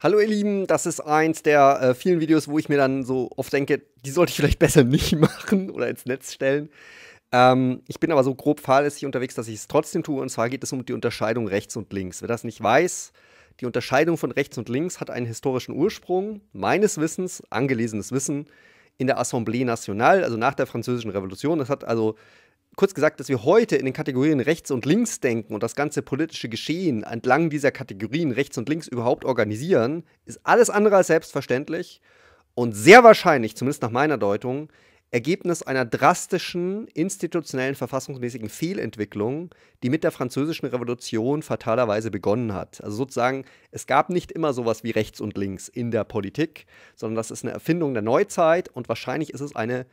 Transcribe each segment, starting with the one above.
Hallo ihr Lieben, das ist eins der äh, vielen Videos, wo ich mir dann so oft denke, die sollte ich vielleicht besser nicht machen oder ins Netz stellen. Ähm, ich bin aber so grob fahrlässig unterwegs, dass ich es trotzdem tue. Und zwar geht es um die Unterscheidung rechts und links. Wer das nicht weiß, die Unterscheidung von rechts und links hat einen historischen Ursprung, meines Wissens, angelesenes Wissen, in der Assemblée Nationale, also nach der Französischen Revolution. Das hat also Kurz gesagt, dass wir heute in den Kategorien rechts und links denken und das ganze politische Geschehen entlang dieser Kategorien rechts und links überhaupt organisieren, ist alles andere als selbstverständlich und sehr wahrscheinlich, zumindest nach meiner Deutung, Ergebnis einer drastischen institutionellen verfassungsmäßigen Fehlentwicklung, die mit der französischen Revolution fatalerweise begonnen hat. Also sozusagen, es gab nicht immer sowas wie rechts und links in der Politik, sondern das ist eine Erfindung der Neuzeit und wahrscheinlich ist es eine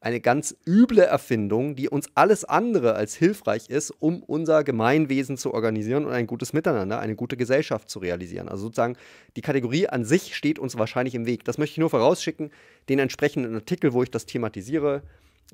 eine ganz üble Erfindung, die uns alles andere als hilfreich ist, um unser Gemeinwesen zu organisieren und ein gutes Miteinander, eine gute Gesellschaft zu realisieren. Also sozusagen die Kategorie an sich steht uns wahrscheinlich im Weg. Das möchte ich nur vorausschicken. Den entsprechenden Artikel, wo ich das thematisiere,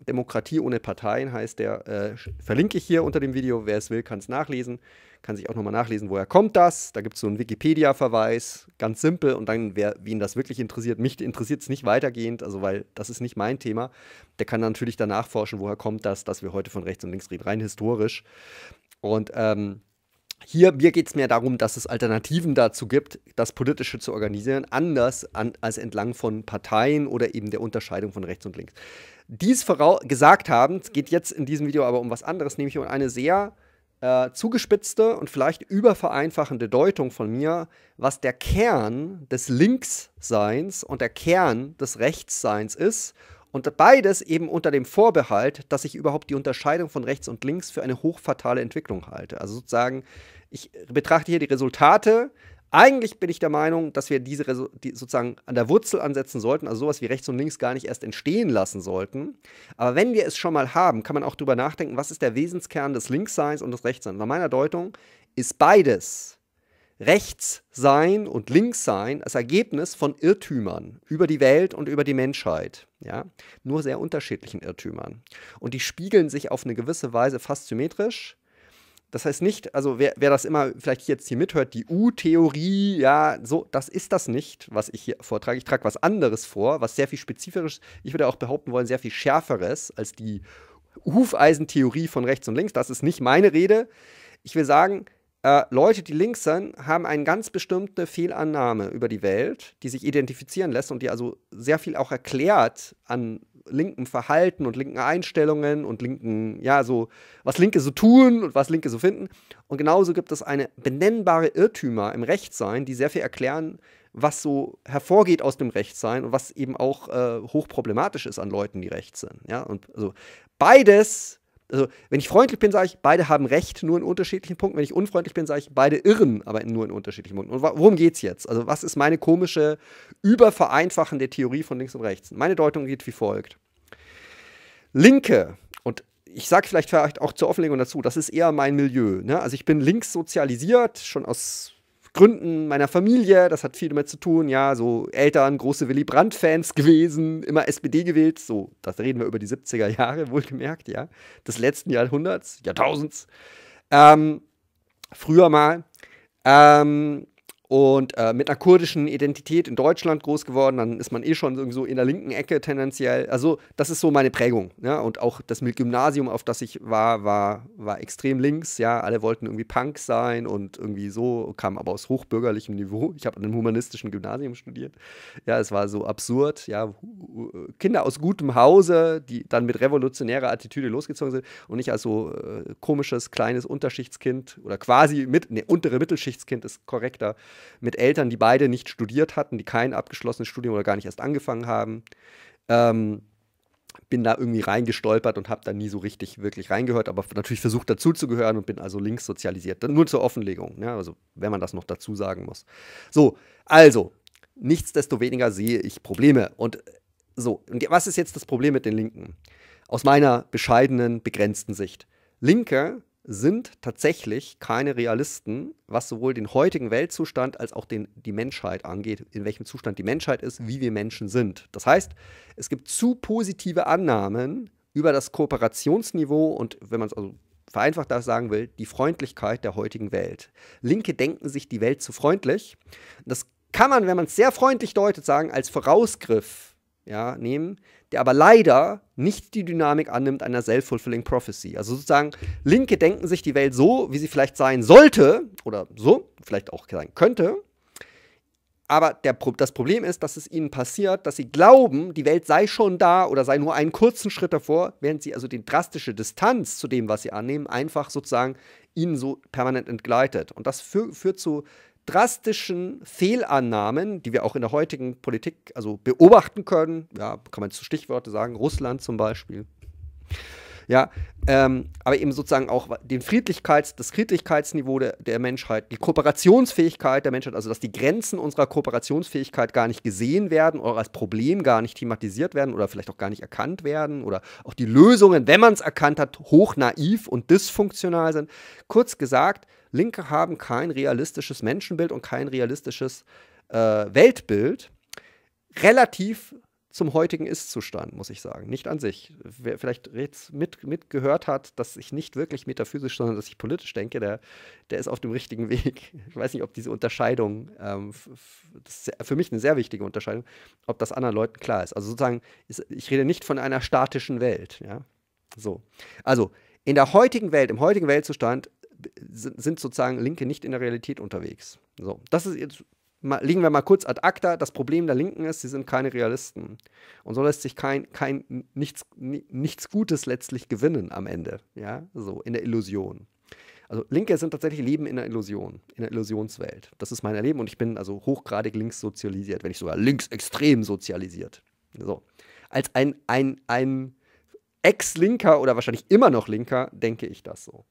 Demokratie ohne Parteien heißt der, äh, verlinke ich hier unter dem Video. Wer es will, kann es nachlesen. Kann sich auch nochmal nachlesen, woher kommt das. Da gibt es so einen Wikipedia-Verweis, ganz simpel. Und dann, wer wen das wirklich interessiert, mich interessiert es nicht weitergehend, also weil das ist nicht mein Thema, der kann natürlich danach forschen, woher kommt das, dass wir heute von rechts und links reden, rein historisch. Und ähm, hier, mir geht es mehr darum, dass es Alternativen dazu gibt, das Politische zu organisieren, anders an, als entlang von Parteien oder eben der Unterscheidung von rechts und links. Dies gesagt haben, es geht jetzt in diesem Video aber um was anderes, nämlich um eine sehr äh, zugespitzte und vielleicht übervereinfachende Deutung von mir, was der Kern des Linksseins und der Kern des Rechtsseins ist und beides eben unter dem Vorbehalt, dass ich überhaupt die Unterscheidung von rechts und links für eine hochfatale Entwicklung halte. Also sozusagen, ich betrachte hier die Resultate. Eigentlich bin ich der Meinung, dass wir diese Resu die sozusagen an der Wurzel ansetzen sollten, also sowas wie rechts und links gar nicht erst entstehen lassen sollten. Aber wenn wir es schon mal haben, kann man auch darüber nachdenken, was ist der Wesenskern des Linksseins und des Rechtsseins. Nach meiner Deutung ist beides rechts sein und links sein als Ergebnis von Irrtümern über die Welt und über die Menschheit. Ja? Nur sehr unterschiedlichen Irrtümern. Und die spiegeln sich auf eine gewisse Weise fast symmetrisch. Das heißt nicht, also wer, wer das immer vielleicht jetzt hier mithört, die U-Theorie, ja, so, das ist das nicht, was ich hier vortrage. Ich trage was anderes vor, was sehr viel spezifisches, ich würde auch behaupten wollen, sehr viel schärferes als die Hufeisentheorie von rechts und links. Das ist nicht meine Rede. Ich will sagen, äh, Leute, die links sind, haben eine ganz bestimmte Fehlannahme über die Welt, die sich identifizieren lässt und die also sehr viel auch erklärt an linken Verhalten und linken Einstellungen und linken, ja, so, was Linke so tun und was Linke so finden. Und genauso gibt es eine benennbare Irrtümer im Rechtssein, die sehr viel erklären, was so hervorgeht aus dem Rechtssein und was eben auch äh, hochproblematisch ist an Leuten, die rechts sind. Ja? Und also beides also, wenn ich freundlich bin, sage ich, beide haben recht, nur in unterschiedlichen Punkten. Wenn ich unfreundlich bin, sage ich, beide irren, aber nur in unterschiedlichen Punkten. Und worum geht es jetzt? Also, was ist meine komische übervereinfachende Theorie von links und rechts? Meine Deutung geht wie folgt. Linke, und ich sage vielleicht, vielleicht auch zur Offenlegung dazu, das ist eher mein Milieu. Ne? Also ich bin links sozialisiert, schon aus Gründen meiner Familie, das hat viel damit zu tun, ja, so Eltern, große Willy Brandt-Fans gewesen, immer SPD gewählt, so, das reden wir über die 70er Jahre, wohlgemerkt, ja, des letzten Jahrhunderts, Jahrtausends, ähm, früher mal, ähm, und äh, mit einer kurdischen Identität in Deutschland groß geworden, dann ist man eh schon irgendwie so in der linken Ecke tendenziell. Also das ist so meine Prägung. Ja? Und auch das Gymnasium, auf das ich war, war, war extrem links. Ja, alle wollten irgendwie Punk sein und irgendwie so, kam aber aus hochbürgerlichem Niveau. Ich habe an einem humanistischen Gymnasium studiert. Ja, es war so absurd. Ja, Kinder aus gutem Hause, die dann mit revolutionärer Attitüde losgezogen sind und ich als so äh, komisches, kleines Unterschichtskind oder quasi mit, ne, untere Mittelschichtskind ist korrekter mit Eltern, die beide nicht studiert hatten, die kein abgeschlossenes Studium oder gar nicht erst angefangen haben. Ähm, bin da irgendwie reingestolpert und habe da nie so richtig wirklich reingehört, aber natürlich versucht dazuzugehören und bin also links sozialisiert. Nur zur Offenlegung, ne? also wenn man das noch dazu sagen muss. So, also, nichtsdestoweniger sehe ich Probleme. Und so, und was ist jetzt das Problem mit den Linken? Aus meiner bescheidenen, begrenzten Sicht. Linke sind tatsächlich keine Realisten, was sowohl den heutigen Weltzustand als auch den, die Menschheit angeht, in welchem Zustand die Menschheit ist, wie wir Menschen sind. Das heißt, es gibt zu positive Annahmen über das Kooperationsniveau und, wenn man es also vereinfacht sagen will, die Freundlichkeit der heutigen Welt. Linke denken sich die Welt zu freundlich. Das kann man, wenn man es sehr freundlich deutet, sagen, als Vorausgriff ja, nehmen, der aber leider nicht die Dynamik annimmt einer self-fulfilling prophecy. Also sozusagen, Linke denken sich die Welt so, wie sie vielleicht sein sollte oder so, vielleicht auch sein könnte. Aber der, das Problem ist, dass es ihnen passiert, dass sie glauben, die Welt sei schon da oder sei nur einen kurzen Schritt davor, während sie also die drastische Distanz zu dem, was sie annehmen, einfach sozusagen ihnen so permanent entgleitet. Und das führt zu drastischen Fehlannahmen, die wir auch in der heutigen Politik also beobachten können, ja, kann man zu Stichworte sagen, Russland zum Beispiel, ja, ähm, aber eben sozusagen auch den Friedlichkeits-, das Friedlichkeitsniveau der, der, Menschheit, die Kooperationsfähigkeit der Menschheit, also dass die Grenzen unserer Kooperationsfähigkeit gar nicht gesehen werden oder als Problem gar nicht thematisiert werden oder vielleicht auch gar nicht erkannt werden oder auch die Lösungen, wenn man es erkannt hat, hoch naiv und dysfunktional sind. Kurz gesagt, Linke haben kein realistisches Menschenbild und kein realistisches äh, Weltbild. Relativ zum heutigen Ist-Zustand, muss ich sagen. Nicht an sich. Wer vielleicht jetzt mit, mitgehört hat, dass ich nicht wirklich metaphysisch, sondern dass ich politisch denke, der, der ist auf dem richtigen Weg. Ich weiß nicht, ob diese Unterscheidung, ähm, das ist für mich eine sehr wichtige Unterscheidung, ob das anderen Leuten klar ist. Also sozusagen, ist, ich rede nicht von einer statischen Welt. Ja? So. Also, in der heutigen Welt, im heutigen Weltzustand sind sozusagen Linke nicht in der Realität unterwegs. So, das ist jetzt, mal, legen wir mal kurz ad acta, das Problem der Linken ist, sie sind keine Realisten. Und so lässt sich kein, kein nichts, nichts Gutes letztlich gewinnen am Ende, ja, so in der Illusion. Also Linke sind tatsächlich Leben in der Illusion, in der Illusionswelt. Das ist mein Erleben und ich bin also hochgradig links sozialisiert, wenn nicht sogar links extrem sozialisiert. So. Als ein, ein, ein Ex-Linker oder wahrscheinlich immer noch Linker denke ich das so.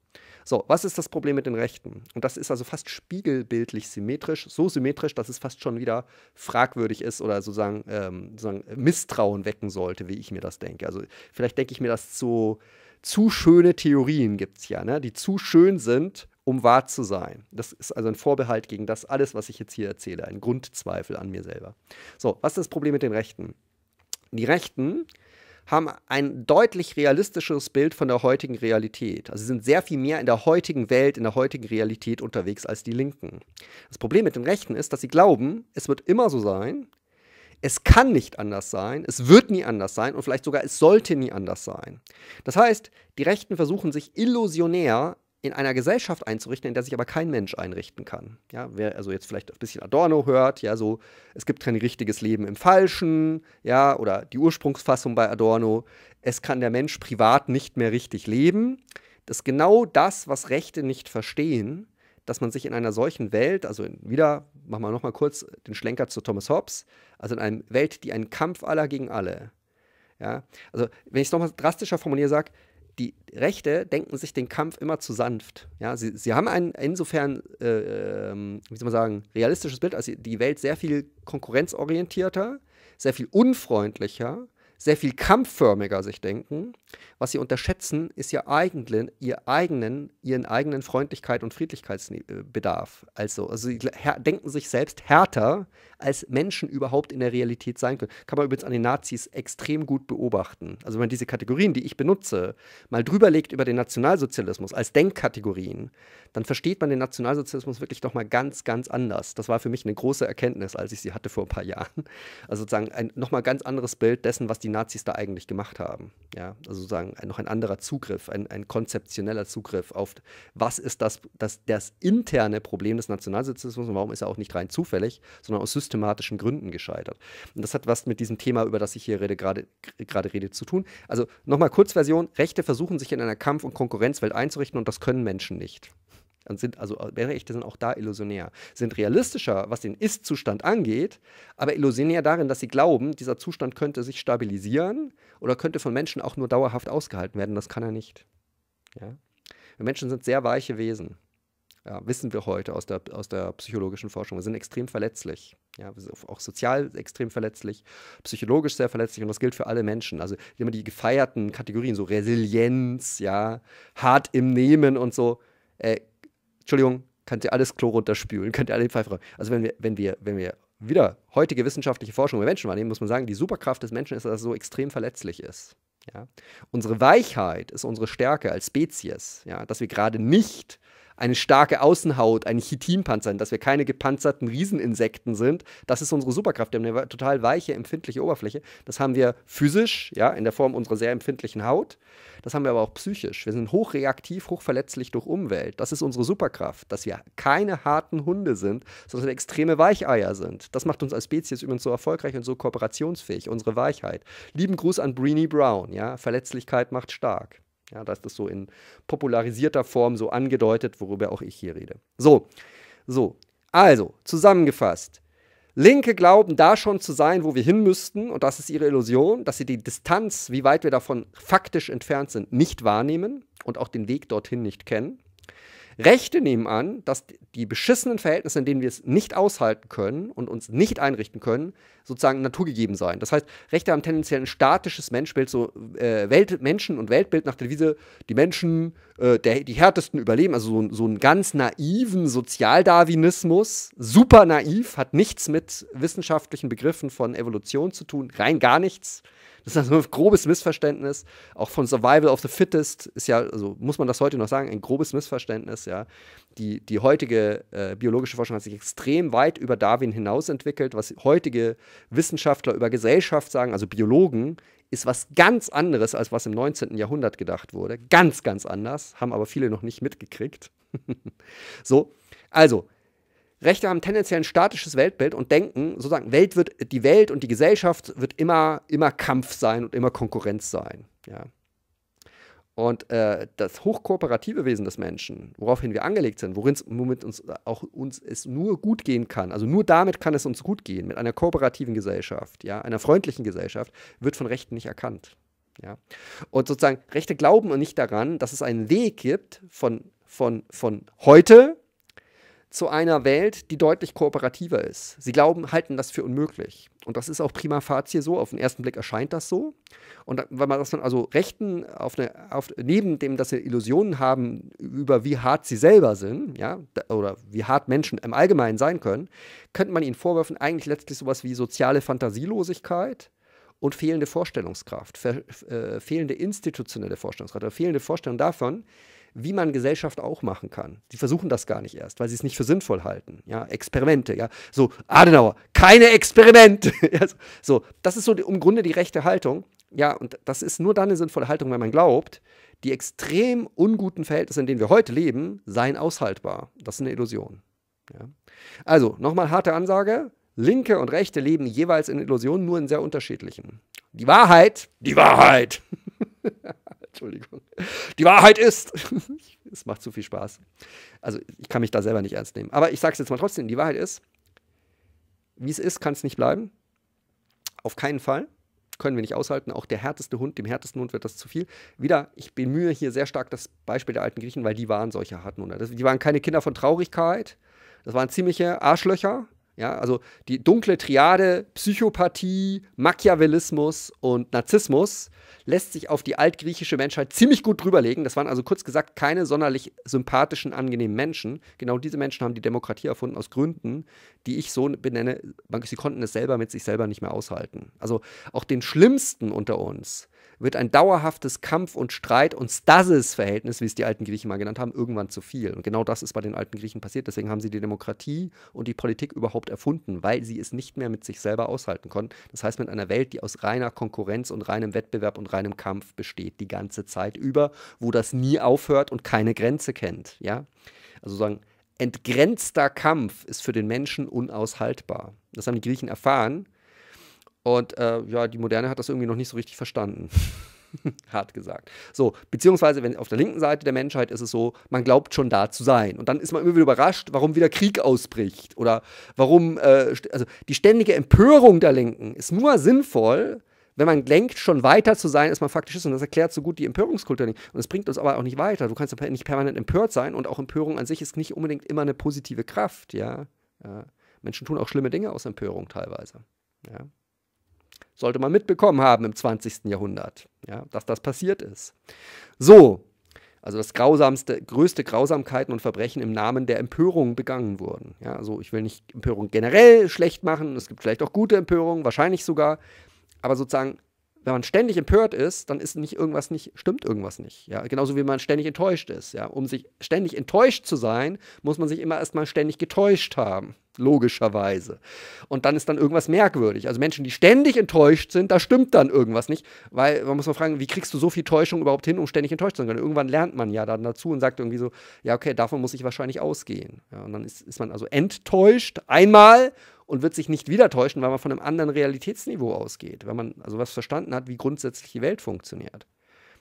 So, was ist das Problem mit den Rechten? Und das ist also fast spiegelbildlich symmetrisch, so symmetrisch, dass es fast schon wieder fragwürdig ist oder sozusagen, ähm, sozusagen äh, Misstrauen wecken sollte, wie ich mir das denke. Also vielleicht denke ich mir dass zu, zu schöne Theorien gibt es ja, ne? die zu schön sind, um wahr zu sein. Das ist also ein Vorbehalt gegen das alles, was ich jetzt hier erzähle, ein Grundzweifel an mir selber. So, was ist das Problem mit den Rechten? Die Rechten haben ein deutlich realistischeres Bild von der heutigen Realität. Also sie sind sehr viel mehr in der heutigen Welt, in der heutigen Realität unterwegs als die Linken. Das Problem mit den Rechten ist, dass sie glauben, es wird immer so sein, es kann nicht anders sein, es wird nie anders sein und vielleicht sogar es sollte nie anders sein. Das heißt, die Rechten versuchen sich illusionär in einer Gesellschaft einzurichten, in der sich aber kein Mensch einrichten kann. Ja, wer also jetzt vielleicht ein bisschen Adorno hört, ja, so, es gibt kein richtiges Leben im Falschen, ja, oder die Ursprungsfassung bei Adorno, es kann der Mensch privat nicht mehr richtig leben. Das ist genau das, was Rechte nicht verstehen, dass man sich in einer solchen Welt, also in, wieder, machen wir nochmal kurz den Schlenker zu Thomas Hobbes, also in einer Welt, die ein Kampf aller gegen alle, ja, also wenn ich es nochmal drastischer formuliere, sage, die Rechte denken sich den Kampf immer zu sanft. Ja, sie, sie haben ein insofern, äh, ähm, wie soll man sagen, realistisches Bild, also die Welt sehr viel konkurrenzorientierter, sehr viel unfreundlicher sehr viel kampfförmiger sich denken. Was sie unterschätzen, ist ihr eigenen, ihr eigenen, ihren eigenen Freundlichkeit und Friedlichkeitsbedarf. Also, also sie denken sich selbst härter, als Menschen überhaupt in der Realität sein können. Kann man übrigens an den Nazis extrem gut beobachten. Also wenn man diese Kategorien, die ich benutze, mal drüberlegt über den Nationalsozialismus als Denkkategorien, dann versteht man den Nationalsozialismus wirklich doch mal ganz, ganz anders. Das war für mich eine große Erkenntnis, als ich sie hatte vor ein paar Jahren. Also sozusagen ein nochmal ganz anderes Bild dessen, was die Nazis da eigentlich gemacht haben. Ja, also sozusagen noch ein anderer Zugriff, ein, ein konzeptioneller Zugriff auf, was ist das, das, das interne Problem des Nationalsozialismus und warum ist er auch nicht rein zufällig, sondern aus systematischen Gründen gescheitert. Und das hat was mit diesem Thema, über das ich hier rede, gerade rede, zu tun. Also nochmal Kurzversion, Rechte versuchen sich in einer Kampf- und Konkurrenzwelt einzurichten und das können Menschen nicht und sind also äh, Rechte sind auch da illusionär, sind realistischer, was den Ist-Zustand angeht, aber illusionär darin, dass sie glauben, dieser Zustand könnte sich stabilisieren oder könnte von Menschen auch nur dauerhaft ausgehalten werden. Das kann er nicht. Ja? Wir Menschen sind sehr weiche Wesen. Ja, wissen wir heute aus der, aus der psychologischen Forschung. Wir sind extrem verletzlich. Ja, wir sind auch sozial extrem verletzlich, psychologisch sehr verletzlich und das gilt für alle Menschen. Also immer die gefeierten Kategorien, so Resilienz, ja, hart im Nehmen und so, äh, Entschuldigung, könnt ihr alles Klo runterspülen, könnt ihr alle die Pfeife rein. Also wenn wir, wenn wir, wenn wir wieder heutige wissenschaftliche Forschung über Menschen wahrnehmen, muss man sagen, die Superkraft des Menschen ist, dass er so extrem verletzlich ist. Ja? Unsere Weichheit ist unsere Stärke als Spezies, ja? dass wir gerade nicht eine starke Außenhaut, einen Chitinpanzer sind, dass wir keine gepanzerten Rieseninsekten sind. Das ist unsere Superkraft. Wir haben eine total weiche, empfindliche Oberfläche. Das haben wir physisch, ja, in der Form unserer sehr empfindlichen Haut. Das haben wir aber auch psychisch. Wir sind hochreaktiv, hochverletzlich durch Umwelt. Das ist unsere Superkraft, dass wir keine harten Hunde sind, sondern extreme Weicheier sind. Das macht uns als Spezies übrigens so erfolgreich und so kooperationsfähig, unsere Weichheit. Lieben Gruß an Breenie Brown, ja. Verletzlichkeit macht stark. Ja, da ist das so in popularisierter Form so angedeutet, worüber auch ich hier rede. So, so. Also, zusammengefasst. Linke glauben da schon zu sein, wo wir hin müssten, und das ist ihre Illusion, dass sie die Distanz, wie weit wir davon faktisch entfernt sind, nicht wahrnehmen und auch den Weg dorthin nicht kennen. Rechte nehmen an, dass die beschissenen Verhältnisse, in denen wir es nicht aushalten können und uns nicht einrichten können, sozusagen naturgegeben sein. Das heißt, Rechte haben tendenziell ein statisches Menschbild, so äh, Welt, Menschen und Weltbild nach der Devise, die Menschen, äh, der, die härtesten überleben, also so, so einen ganz naiven Sozialdarwinismus, super naiv, hat nichts mit wissenschaftlichen Begriffen von Evolution zu tun, rein gar nichts. Das ist also ein grobes Missverständnis. Auch von Survival of the Fittest ist ja, also muss man das heute noch sagen, ein grobes Missverständnis, ja. Die, die heutige äh, biologische Forschung hat sich extrem weit über Darwin hinaus entwickelt, was heutige Wissenschaftler über Gesellschaft sagen, also Biologen, ist was ganz anderes, als was im 19. Jahrhundert gedacht wurde. Ganz, ganz anders, haben aber viele noch nicht mitgekriegt. so, also, Rechte haben tendenziell ein statisches Weltbild und denken, sozusagen, Welt wird, die Welt und die Gesellschaft wird immer, immer Kampf sein und immer Konkurrenz sein. Ja. Und äh, das hochkooperative Wesen des Menschen, woraufhin wir angelegt sind, worin es uns äh, auch uns es nur gut gehen kann, also nur damit kann es uns gut gehen, mit einer kooperativen Gesellschaft, ja, einer freundlichen Gesellschaft, wird von Rechten nicht erkannt. Ja. Und sozusagen, Rechte glauben nicht daran, dass es einen Weg gibt von, von, von heute zu einer Welt, die deutlich kooperativer ist. Sie glauben, halten das für unmöglich. Und das ist auch prima facie so. Auf den ersten Blick erscheint das so. Und wenn man das dann also Rechten auf eine, auf, neben dem, dass sie Illusionen haben über wie hart sie selber sind, ja, oder wie hart Menschen im Allgemeinen sein können, könnte man ihnen vorwerfen, eigentlich letztlich sowas wie soziale Fantasielosigkeit und fehlende Vorstellungskraft, fe äh, fehlende institutionelle Vorstellungskraft, oder fehlende Vorstellung davon, wie man Gesellschaft auch machen kann. Sie versuchen das gar nicht erst, weil sie es nicht für sinnvoll halten. Ja, Experimente, ja. So, Adenauer, keine Experimente. so, das ist so die, im Grunde die rechte Haltung. Ja, und das ist nur dann eine sinnvolle Haltung, wenn man glaubt, die extrem unguten Verhältnisse, in denen wir heute leben, seien aushaltbar. Das ist eine Illusion. Ja. Also, nochmal harte Ansage. Linke und Rechte leben jeweils in Illusionen, nur in sehr unterschiedlichen. Die Wahrheit, die Wahrheit. Entschuldigung. Die Wahrheit ist, es macht zu viel Spaß. Also ich kann mich da selber nicht ernst nehmen. Aber ich sage es jetzt mal trotzdem, die Wahrheit ist, wie es ist, kann es nicht bleiben. Auf keinen Fall. Können wir nicht aushalten. Auch der härteste Hund, dem härtesten Hund wird das zu viel. Wieder, ich bemühe hier sehr stark das Beispiel der alten Griechen, weil die waren solche harten Hunde. Die waren keine Kinder von Traurigkeit. Das waren ziemliche Arschlöcher, ja, also die dunkle Triade Psychopathie, Machiavellismus und Narzissmus lässt sich auf die altgriechische Menschheit ziemlich gut drüberlegen. Das waren also kurz gesagt keine sonderlich sympathischen, angenehmen Menschen. Genau diese Menschen haben die Demokratie erfunden aus Gründen, die ich so benenne, sie konnten es selber mit sich selber nicht mehr aushalten. Also auch den Schlimmsten unter uns wird ein dauerhaftes Kampf- und Streit- und Stasis-Verhältnis, wie es die alten Griechen mal genannt haben, irgendwann zu viel. Und genau das ist bei den alten Griechen passiert. Deswegen haben sie die Demokratie und die Politik überhaupt erfunden, weil sie es nicht mehr mit sich selber aushalten konnten. Das heißt, mit einer Welt, die aus reiner Konkurrenz und reinem Wettbewerb und reinem Kampf besteht, die ganze Zeit über, wo das nie aufhört und keine Grenze kennt. Ja? Also sagen, entgrenzter Kampf ist für den Menschen unaushaltbar. Das haben die Griechen erfahren und äh, ja, die Moderne hat das irgendwie noch nicht so richtig verstanden. Hart gesagt. So, beziehungsweise wenn auf der linken Seite der Menschheit ist es so, man glaubt schon da zu sein. Und dann ist man immer wieder überrascht, warum wieder Krieg ausbricht oder warum, äh, also die ständige Empörung der Linken ist nur sinnvoll, wenn man denkt, schon weiter zu sein, als man faktisch ist. Und das erklärt so gut die Empörungskultur nicht. Und das bringt uns aber auch nicht weiter. Du kannst nicht permanent empört sein und auch Empörung an sich ist nicht unbedingt immer eine positive Kraft, ja. ja. Menschen tun auch schlimme Dinge aus Empörung teilweise. Ja sollte man mitbekommen haben im 20. Jahrhundert, ja, dass das passiert ist. So, also das grausamste, größte Grausamkeiten und Verbrechen im Namen der Empörung begangen wurden. Ja, also ich will nicht Empörung generell schlecht machen, es gibt vielleicht auch gute Empörungen, wahrscheinlich sogar, aber sozusagen, wenn man ständig empört ist, dann ist nicht irgendwas nicht, stimmt irgendwas nicht. Ja, genauso wie man ständig enttäuscht ist. Ja, um sich ständig enttäuscht zu sein, muss man sich immer erstmal ständig getäuscht haben logischerweise. Und dann ist dann irgendwas merkwürdig. Also Menschen, die ständig enttäuscht sind, da stimmt dann irgendwas nicht, weil man muss mal fragen, wie kriegst du so viel Täuschung überhaupt hin, um ständig enttäuscht zu sein? Irgendwann lernt man ja dann dazu und sagt irgendwie so, ja okay, davon muss ich wahrscheinlich ausgehen. Ja, und dann ist, ist man also enttäuscht einmal und wird sich nicht wieder täuschen, weil man von einem anderen Realitätsniveau ausgeht, wenn man also was verstanden hat, wie grundsätzlich die Welt funktioniert.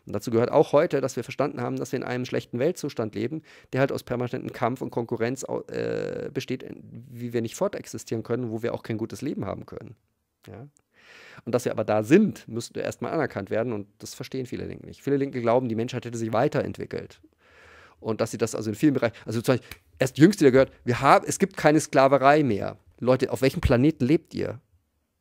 Und dazu gehört auch heute, dass wir verstanden haben, dass wir in einem schlechten Weltzustand leben, der halt aus permanentem Kampf und Konkurrenz äh, besteht, wie wir nicht fortexistieren können, wo wir auch kein gutes Leben haben können. Ja? Und dass wir aber da sind, müsste erstmal anerkannt werden und das verstehen viele Linke nicht. Viele Linke glauben, die Menschheit hätte sich weiterentwickelt. Und dass sie das also in vielen Bereichen, also zum Beispiel, erst jüngst wieder gehört, wir haben, es gibt keine Sklaverei mehr. Leute, auf welchem Planeten lebt ihr?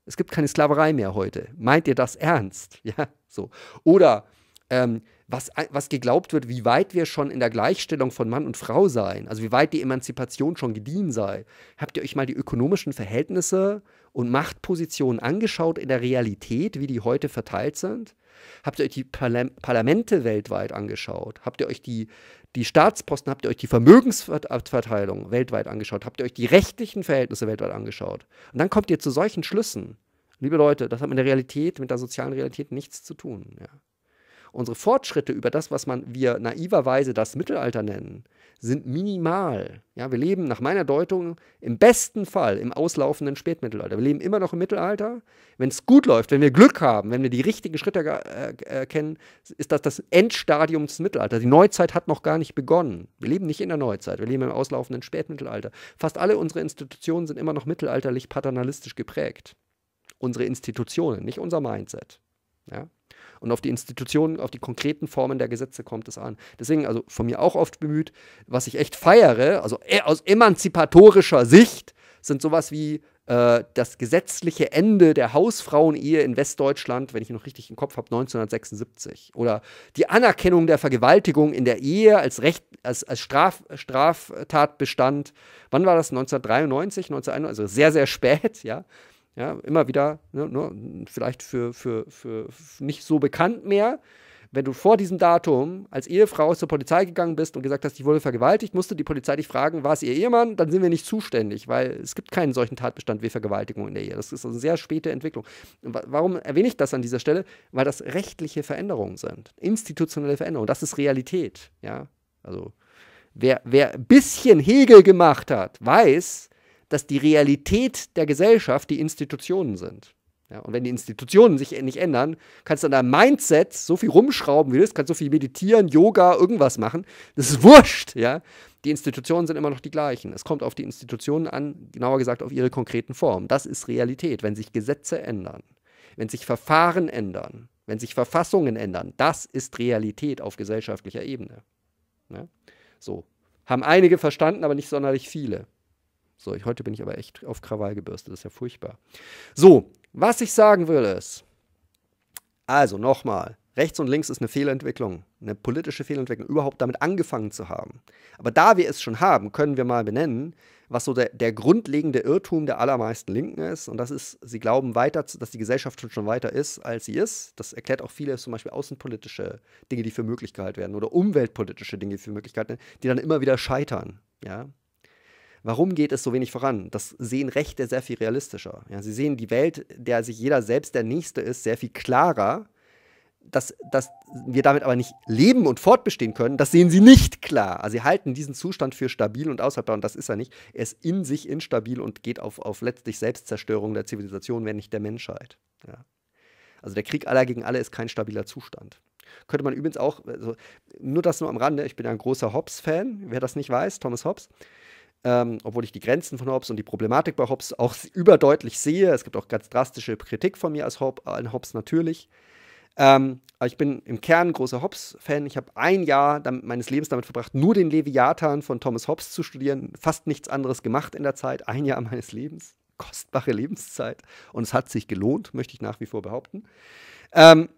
Es gibt keine Sklaverei mehr heute. Meint ihr das ernst? Ja, so. Oder ähm, was, äh, was geglaubt wird, wie weit wir schon in der Gleichstellung von Mann und Frau seien, also wie weit die Emanzipation schon gediehen sei. Habt ihr euch mal die ökonomischen Verhältnisse und Machtpositionen angeschaut in der Realität, wie die heute verteilt sind? Habt ihr euch die Parla Parlamente weltweit angeschaut? Habt ihr euch die, die Staatsposten, habt ihr euch die Vermögensverteilung weltweit angeschaut? Habt ihr euch die rechtlichen Verhältnisse weltweit angeschaut? Und dann kommt ihr zu solchen Schlüssen. Liebe Leute, das hat mit der Realität, mit der sozialen Realität nichts zu tun. Ja. Unsere Fortschritte über das, was man wir naiverweise das Mittelalter nennen, sind minimal. Ja, wir leben nach meiner Deutung im besten Fall im auslaufenden Spätmittelalter. Wir leben immer noch im Mittelalter. Wenn es gut läuft, wenn wir Glück haben, wenn wir die richtigen Schritte erkennen, äh, äh ist das das Endstadium des Mittelalters. Die Neuzeit hat noch gar nicht begonnen. Wir leben nicht in der Neuzeit, wir leben im auslaufenden Spätmittelalter. Fast alle unsere Institutionen sind immer noch mittelalterlich paternalistisch geprägt. Unsere Institutionen, nicht unser Mindset. Ja? Und auf die Institutionen, auf die konkreten Formen der Gesetze kommt es an. Deswegen, also von mir auch oft bemüht, was ich echt feiere, also e, aus emanzipatorischer Sicht, sind sowas wie äh, das gesetzliche Ende der Hausfrauenehe in Westdeutschland, wenn ich noch richtig im Kopf habe, 1976. Oder die Anerkennung der Vergewaltigung in der Ehe als, Recht, als, als Straf, Straftatbestand. Wann war das? 1993, 1991, also sehr, sehr spät, ja. Ja, immer wieder, ne, ne, vielleicht für, für, für nicht so bekannt mehr. Wenn du vor diesem Datum als Ehefrau zur Polizei gegangen bist und gesagt hast, ich wurde vergewaltigt, musste die Polizei dich fragen, war es ihr Ehemann? Dann sind wir nicht zuständig, weil es gibt keinen solchen Tatbestand wie Vergewaltigung in der Ehe. Das ist eine sehr späte Entwicklung. Warum erwähne ich das an dieser Stelle? Weil das rechtliche Veränderungen sind, institutionelle Veränderungen. Das ist Realität. Ja, also wer ein bisschen Hegel gemacht hat, weiß, dass die Realität der Gesellschaft die Institutionen sind. Ja, und wenn die Institutionen sich nicht ändern, kannst du an deinem Mindset so viel rumschrauben, wie du willst, kannst so viel meditieren, Yoga, irgendwas machen. Das ist wurscht, ja. Die Institutionen sind immer noch die gleichen. Es kommt auf die Institutionen an, genauer gesagt auf ihre konkreten Formen. Das ist Realität, wenn sich Gesetze ändern, wenn sich Verfahren ändern, wenn sich Verfassungen ändern. Das ist Realität auf gesellschaftlicher Ebene. Ja? So. Haben einige verstanden, aber nicht sonderlich viele. So, ich, heute bin ich aber echt auf Krawall gebürstet, das ist ja furchtbar. So, was ich sagen will ist, also nochmal, rechts und links ist eine Fehlentwicklung, eine politische Fehlentwicklung, überhaupt damit angefangen zu haben. Aber da wir es schon haben, können wir mal benennen, was so der, der grundlegende Irrtum der allermeisten Linken ist. Und das ist, sie glauben weiter, dass die Gesellschaft schon weiter ist, als sie ist. Das erklärt auch viele zum Beispiel außenpolitische Dinge, die für möglich gehalten werden oder umweltpolitische Dinge, die für möglich gehalten werden, die dann immer wieder scheitern. Ja? Warum geht es so wenig voran? Das sehen Rechte sehr viel realistischer. Ja, sie sehen die Welt, der sich jeder selbst der Nächste ist, sehr viel klarer. Dass, dass wir damit aber nicht leben und fortbestehen können, das sehen sie nicht klar. Also sie halten diesen Zustand für stabil und aushaltbar und das ist er nicht. Er ist in sich instabil und geht auf, auf letztlich Selbstzerstörung der Zivilisation, wenn nicht der Menschheit. Ja. Also der Krieg aller gegen alle ist kein stabiler Zustand. Könnte man übrigens auch, also, nur das nur am Rande, ich bin ja ein großer Hobbes-Fan, wer das nicht weiß, Thomas Hobbes, ähm, obwohl ich die Grenzen von Hobbes und die Problematik bei Hobbes auch überdeutlich sehe. Es gibt auch ganz drastische Kritik von mir als Hob an Hobbes natürlich. Ähm, aber ich bin im Kern großer Hobbes-Fan. Ich habe ein Jahr damit, meines Lebens damit verbracht, nur den Leviathan von Thomas Hobbes zu studieren. Fast nichts anderes gemacht in der Zeit. Ein Jahr meines Lebens. Kostbare Lebenszeit. Und es hat sich gelohnt, möchte ich nach wie vor behaupten. Ähm,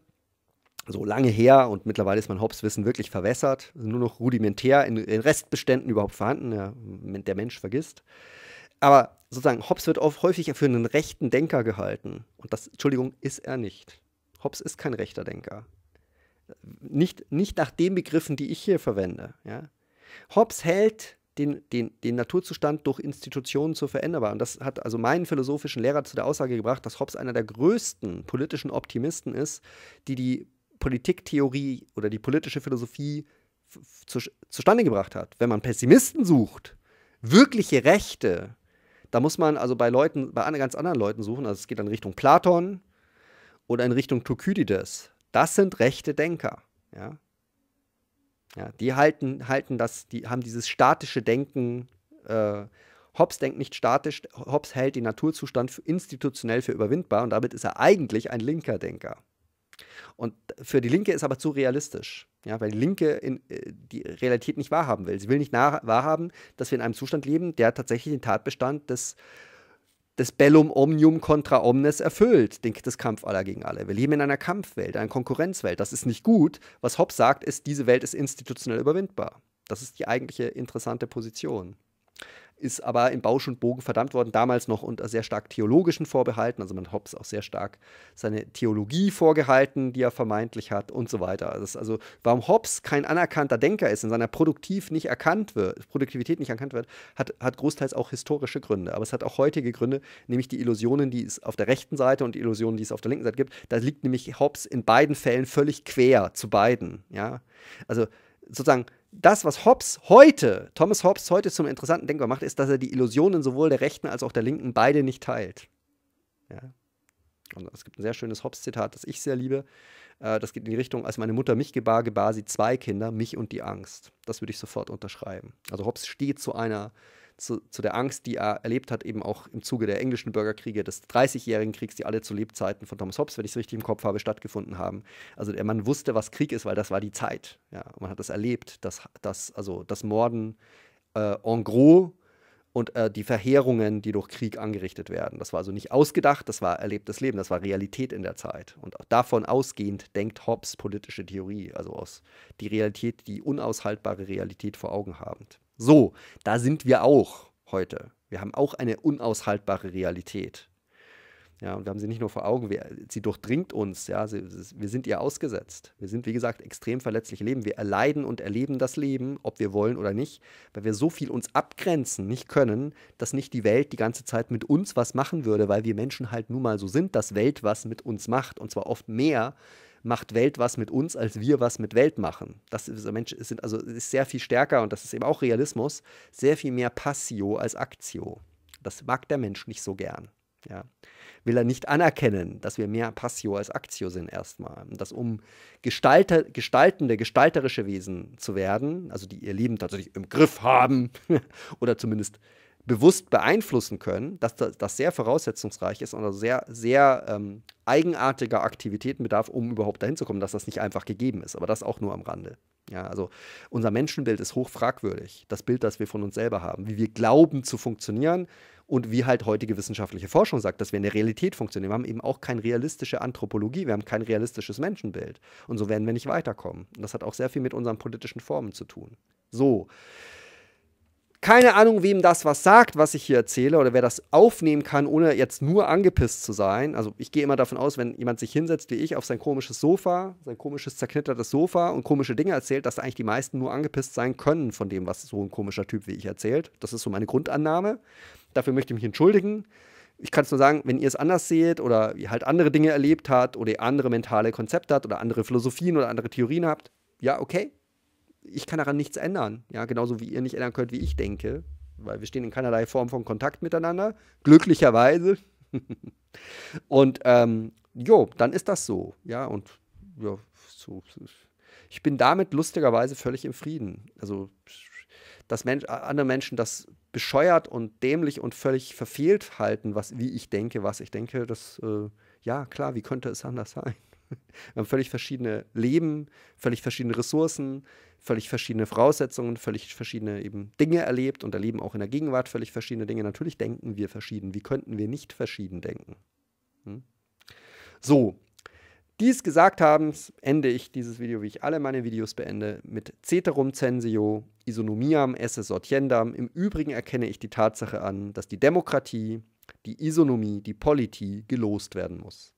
so lange her und mittlerweile ist mein Hobbes-Wissen wirklich verwässert, also nur noch rudimentär in, in Restbeständen überhaupt vorhanden, ja, der Mensch vergisst. Aber sozusagen, Hobbes wird oft häufig für einen rechten Denker gehalten. Und das, Entschuldigung, ist er nicht. Hobbes ist kein rechter Denker. Nicht, nicht nach den Begriffen, die ich hier verwende. Ja. Hobbes hält den, den, den Naturzustand durch Institutionen zu veränderbar. Und das hat also meinen philosophischen Lehrer zu der Aussage gebracht, dass Hobbes einer der größten politischen Optimisten ist, die die Politiktheorie oder die politische Philosophie zu, zustande gebracht hat. Wenn man Pessimisten sucht, wirkliche Rechte, da muss man also bei Leuten, bei ganz anderen Leuten suchen. Also es geht dann Richtung Platon oder in Richtung Thukydides. Das sind rechte Denker. Ja? Ja, die halten, halten das, die haben dieses statische Denken. Äh, Hobbes denkt nicht statisch, Hobbes hält den Naturzustand für institutionell für überwindbar und damit ist er eigentlich ein linker Denker. Und für die Linke ist aber zu realistisch, ja, weil die Linke in, äh, die Realität nicht wahrhaben will. Sie will nicht wahrhaben, dass wir in einem Zustand leben, der tatsächlich den Tatbestand des des Bellum Omnium contra Omnes erfüllt, den, des Kampf aller gegen alle. Wir leben in einer Kampfwelt, einer Konkurrenzwelt. Das ist nicht gut. Was Hobbes sagt, ist, diese Welt ist institutionell überwindbar. Das ist die eigentliche interessante Position ist aber im Bausch und Bogen verdammt worden, damals noch unter sehr stark theologischen Vorbehalten. Also man hat Hobbes auch sehr stark seine Theologie vorgehalten, die er vermeintlich hat und so weiter. Also, also warum Hobbes kein anerkannter Denker ist, in seiner Produktiv nicht erkannt wird, Produktivität nicht erkannt wird, hat, hat großteils auch historische Gründe. Aber es hat auch heutige Gründe, nämlich die Illusionen, die es auf der rechten Seite und die Illusionen, die es auf der linken Seite gibt. Da liegt nämlich Hobbes in beiden Fällen völlig quer zu beiden. Ja? Also sozusagen das, was Hobbes heute, Thomas Hobbes heute zum interessanten Denker macht, ist, dass er die Illusionen sowohl der rechten als auch der linken beide nicht teilt. Ja. Und es gibt ein sehr schönes Hobbes-Zitat, das ich sehr liebe. Äh, das geht in die Richtung, als meine Mutter mich gebar, gebar sie zwei Kinder, mich und die Angst. Das würde ich sofort unterschreiben. Also Hobbes steht zu einer zu, zu der Angst, die er erlebt hat, eben auch im Zuge der englischen Bürgerkriege, des Dreißigjährigen Kriegs, die alle zu Lebzeiten von Thomas Hobbes, wenn ich es richtig im Kopf habe, stattgefunden haben. Also der Mann wusste, was Krieg ist, weil das war die Zeit. Ja, man hat das erlebt, dass, dass, also das Morden äh, en gros und äh, die Verheerungen, die durch Krieg angerichtet werden. Das war also nicht ausgedacht, das war erlebtes Leben, das war Realität in der Zeit. Und davon ausgehend denkt Hobbes politische Theorie, also aus die Realität, die unaushaltbare Realität vor Augen habend. So, da sind wir auch heute. Wir haben auch eine unaushaltbare Realität. Ja, und wir haben sie nicht nur vor Augen, wir, sie durchdringt uns. Ja, sie, wir sind ihr ausgesetzt. Wir sind, wie gesagt, extrem verletzlich leben. Wir erleiden und erleben das Leben, ob wir wollen oder nicht, weil wir so viel uns abgrenzen nicht können, dass nicht die Welt die ganze Zeit mit uns was machen würde, weil wir Menschen halt nun mal so sind, dass Welt was mit uns macht. Und zwar oft mehr, macht Welt was mit uns, als wir was mit Welt machen. Das ist, Mensch sind also ist sehr viel stärker und das ist eben auch Realismus, sehr viel mehr Passio als Aktio. Das mag der Mensch nicht so gern. Ja. Will er nicht anerkennen, dass wir mehr Passio als Aktio sind erstmal. Und Dass um Gestalter, gestaltende, gestalterische Wesen zu werden, also die ihr Leben tatsächlich im Griff haben oder zumindest bewusst beeinflussen können, dass das sehr voraussetzungsreich ist und also sehr, sehr ähm, eigenartiger Aktivitäten bedarf, um überhaupt dahin zu kommen, dass das nicht einfach gegeben ist. Aber das auch nur am Rande. Ja, also unser Menschenbild ist hoch fragwürdig. Das Bild, das wir von uns selber haben, wie wir glauben zu funktionieren und wie halt heutige wissenschaftliche Forschung sagt, dass wir in der Realität funktionieren. Wir haben eben auch keine realistische Anthropologie, wir haben kein realistisches Menschenbild. Und so werden wir nicht weiterkommen. Und das hat auch sehr viel mit unseren politischen Formen zu tun. So. Keine Ahnung, wem das was sagt, was ich hier erzähle oder wer das aufnehmen kann, ohne jetzt nur angepisst zu sein. Also ich gehe immer davon aus, wenn jemand sich hinsetzt wie ich auf sein komisches Sofa, sein komisches zerknittertes Sofa und komische Dinge erzählt, dass eigentlich die meisten nur angepisst sein können von dem, was so ein komischer Typ wie ich erzählt. Das ist so meine Grundannahme. Dafür möchte ich mich entschuldigen ich kann es nur sagen, wenn ihr es anders seht oder ihr halt andere Dinge erlebt habt oder ihr andere mentale Konzepte habt oder andere Philosophien oder andere Theorien habt, ja, okay, ich kann daran nichts ändern. Ja, genauso wie ihr nicht ändern könnt, wie ich denke, weil wir stehen in keinerlei Form von Kontakt miteinander, glücklicherweise. und ähm, jo, dann ist das so. Ja, und ja, so, ich bin damit lustigerweise völlig im Frieden. Also, dass Mensch, äh, andere Menschen das bescheuert und dämlich und völlig verfehlt halten, was, wie ich denke, was ich denke, das, äh, ja, klar, wie könnte es anders sein? Wir haben völlig verschiedene Leben, völlig verschiedene Ressourcen, völlig verschiedene Voraussetzungen, völlig verschiedene eben Dinge erlebt und erleben auch in der Gegenwart völlig verschiedene Dinge. Natürlich denken wir verschieden. Wie könnten wir nicht verschieden denken? Hm? So, dies gesagt haben, ende ich dieses Video, wie ich alle meine Videos beende, mit Ceterum censio, isonomiam esse sortiendam. Im Übrigen erkenne ich die Tatsache an, dass die Demokratie, die Isonomie, die Politie gelost werden muss.